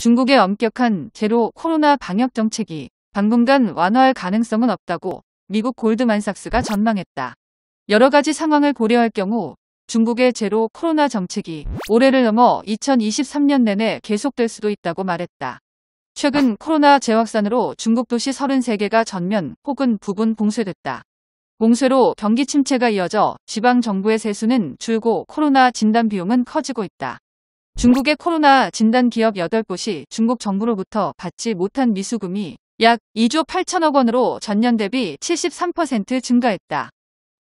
중국의 엄격한 제로 코로나 방역 정책이 당분간 완화할 가능성은 없다고 미국 골드만삭스가 전망했다. 여러 가지 상황을 고려할 경우 중국의 제로 코로나 정책이 올해를 넘어 2023년 내내 계속될 수도 있다고 말했다. 최근 코로나 재확산으로 중국 도시 33개가 전면 혹은 부분 봉쇄됐다. 봉쇄로 경기 침체가 이어져 지방 정부의 세수는 줄고 코로나 진단 비용은 커지고 있다. 중국의 코로나 진단 기업 8곳이 중국 정부로부터 받지 못한 미수금이 약 2조 8천억 원으로 전년 대비 73% 증가했다.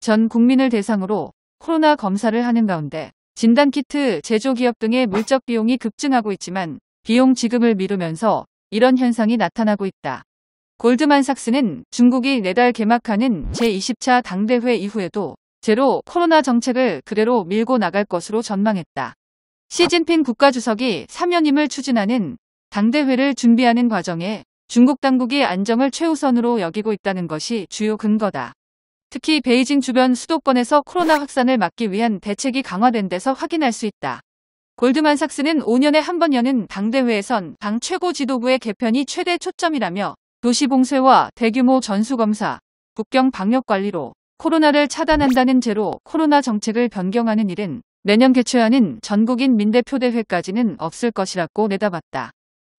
전 국민을 대상으로 코로나 검사를 하는 가운데 진단키트 제조기업 등의 물적 비용이 급증하고 있지만 비용 지급을 미루면서 이런 현상이 나타나고 있다. 골드만삭스는 중국이 내달 개막하는 제20차 당대회 이후에도 제로 코로나 정책을 그대로 밀고 나갈 것으로 전망했다. 시진핑 국가주석이 3연임을 추진하는 당대회를 준비하는 과정에 중국 당국이 안정을 최우선으로 여기고 있다는 것이 주요 근거다. 특히 베이징 주변 수도권에서 코로나 확산을 막기 위한 대책이 강화된 데서 확인할 수 있다. 골드만삭스는 5년에 한번 여는 당대회에선 당 최고 지도부의 개편이 최대 초점이라며 도시 봉쇄와 대규모 전수검사, 국경 방역 관리로 코로나를 차단한다는 제로 코로나 정책을 변경하는 일은 내년 개최하는 전국인 민대표대회까지는 없을 것이라고 내다봤다.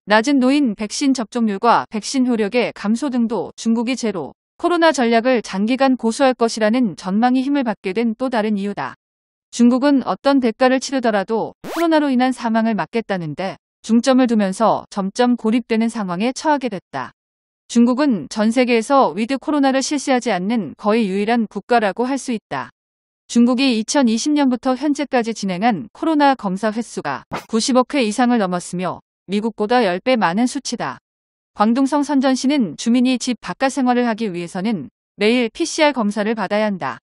낮은 노인 백신 접종률과 백신 효력의 감소 등도 중국이 제로, 코로나 전략을 장기간 고수할 것이라는 전망이 힘을 받게 된 또 다른 이유다. 중국은 어떤 대가를 치르더라도 코로나로 인한 사망을 막겠다는데 중점을 두면서 점점 고립되는 상황에 처하게 됐다. 중국은 전 세계에서 위드 코로나를 실시하지 않는 거의 유일한 국가라고 할 수 있다. 중국이 2020년부터 현재까지 진행한 코로나 검사 횟수가 90억 회 이상을 넘었으며 미국보다 10배 많은 수치다. 광둥성 선전시는 주민이 집 바깥 생활을 하기 위해서는 매일 PCR 검사를 받아야 한다.